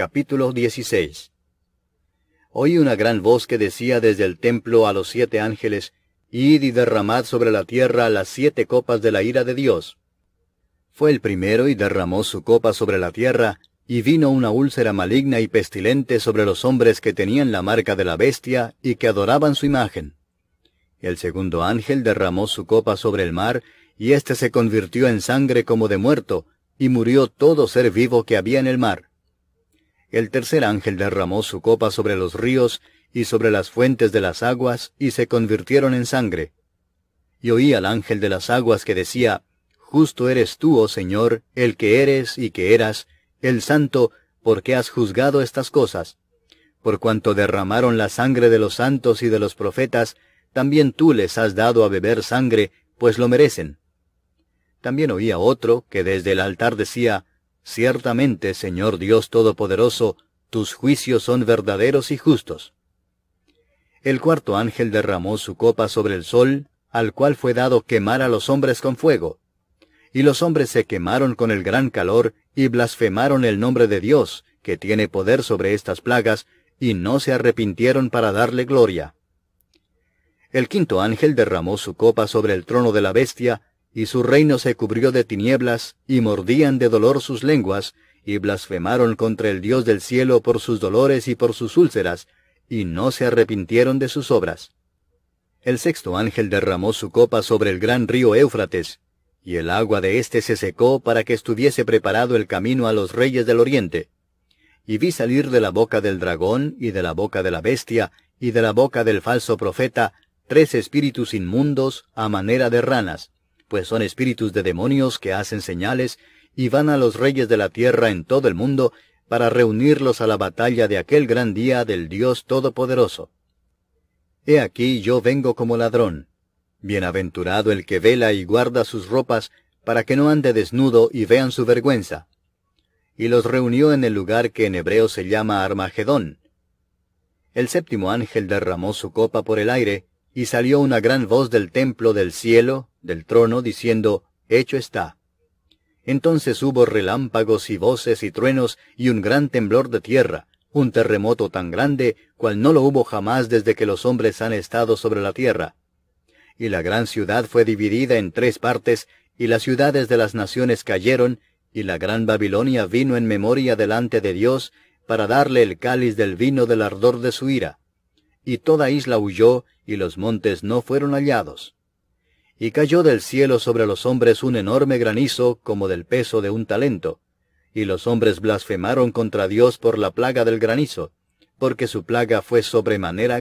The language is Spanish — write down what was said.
Capítulo 16 Oí una gran voz que decía desde el templo a los siete ángeles, Id y derramad sobre la tierra las siete copas de la ira de Dios. Fue el primero y derramó su copa sobre la tierra, y vino una úlcera maligna y pestilente sobre los hombres que tenían la marca de la bestia y que adoraban su imagen. El segundo ángel derramó su copa sobre el mar, y éste se convirtió en sangre como de muerto, y murió todo ser vivo que había en el mar el tercer ángel derramó su copa sobre los ríos y sobre las fuentes de las aguas, y se convirtieron en sangre. Y oí al ángel de las aguas que decía, Justo eres tú, oh Señor, el que eres y que eras, el santo, porque has juzgado estas cosas. Por cuanto derramaron la sangre de los santos y de los profetas, también tú les has dado a beber sangre, pues lo merecen. También oía otro que desde el altar decía, Ciertamente, Señor Dios Todopoderoso, tus juicios son verdaderos y justos. El cuarto ángel derramó su copa sobre el sol, al cual fue dado quemar a los hombres con fuego. Y los hombres se quemaron con el gran calor y blasfemaron el nombre de Dios, que tiene poder sobre estas plagas, y no se arrepintieron para darle gloria. El quinto ángel derramó su copa sobre el trono de la bestia, y su reino se cubrió de tinieblas, y mordían de dolor sus lenguas, y blasfemaron contra el Dios del cielo por sus dolores y por sus úlceras, y no se arrepintieron de sus obras. El sexto ángel derramó su copa sobre el gran río Éufrates, y el agua de éste se secó para que estuviese preparado el camino a los reyes del oriente. Y vi salir de la boca del dragón, y de la boca de la bestia, y de la boca del falso profeta, tres espíritus inmundos a manera de ranas, pues son espíritus de demonios que hacen señales y van a los reyes de la tierra en todo el mundo para reunirlos a la batalla de aquel gran día del Dios Todopoderoso. He aquí yo vengo como ladrón. Bienaventurado el que vela y guarda sus ropas, para que no ande desnudo y vean su vergüenza. Y los reunió en el lugar que en hebreo se llama Armagedón. El séptimo ángel derramó su copa por el aire, y salió una gran voz del templo del cielo, del trono diciendo, Hecho está. Entonces hubo relámpagos y voces y truenos y un gran temblor de tierra, un terremoto tan grande cual no lo hubo jamás desde que los hombres han estado sobre la tierra. Y la gran ciudad fue dividida en tres partes, y las ciudades de las naciones cayeron, y la gran Babilonia vino en memoria delante de Dios, para darle el cáliz del vino del ardor de su ira. Y toda isla huyó, y los montes no fueron hallados y cayó del cielo sobre los hombres un enorme granizo como del peso de un talento. Y los hombres blasfemaron contra Dios por la plaga del granizo, porque su plaga fue sobremanera